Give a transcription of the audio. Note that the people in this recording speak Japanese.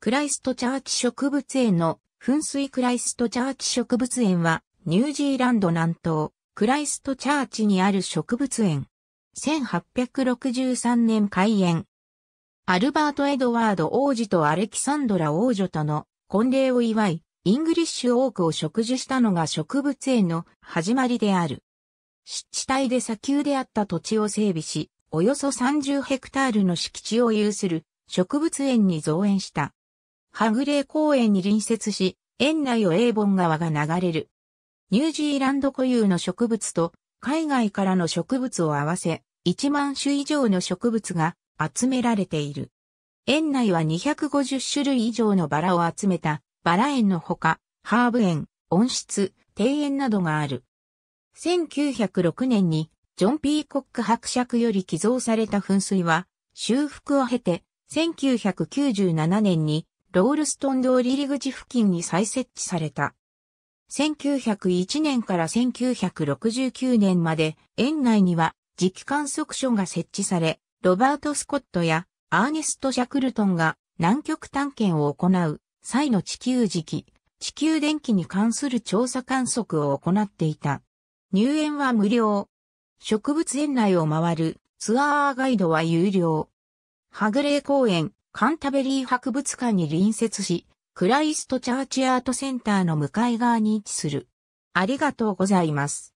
クライストチャーチ植物園の噴水クライストチャーチ植物園はニュージーランド南東クライストチャーチにある植物園。1863年開園。アルバート・エドワード王子とアレキサンドラ王女との婚礼を祝い、イングリッシュオークを植樹したのが植物園の始まりである。湿地帯で砂丘であった土地を整備し、およそ30ヘクタールの敷地を有する植物園に増援した。ハグレー公園に隣接し、園内をエーボン川が流れる。ニュージーランド固有の植物と海外からの植物を合わせ、1万種以上の植物が集められている。園内は250種類以上のバラを集めたバラ園のほか、ハーブ園、温室、庭園などがある。1906年にジョン・ピーコック伯爵より寄贈された噴水は修復を経て1997年にロールストン通り入り口付近に再設置された。1901年から1969年まで園内には磁気観測所が設置され、ロバート・スコットやアーネスト・シャクルトンが南極探検を行う際の地球磁気、地球電気に関する調査観測を行っていた。入園は無料。植物園内を回るツアーガイドは有料。ハグレー公園、カンタベリー博物館に隣接し、クライストチャーチアートセンターの向かい側に位置する。ありがとうございます。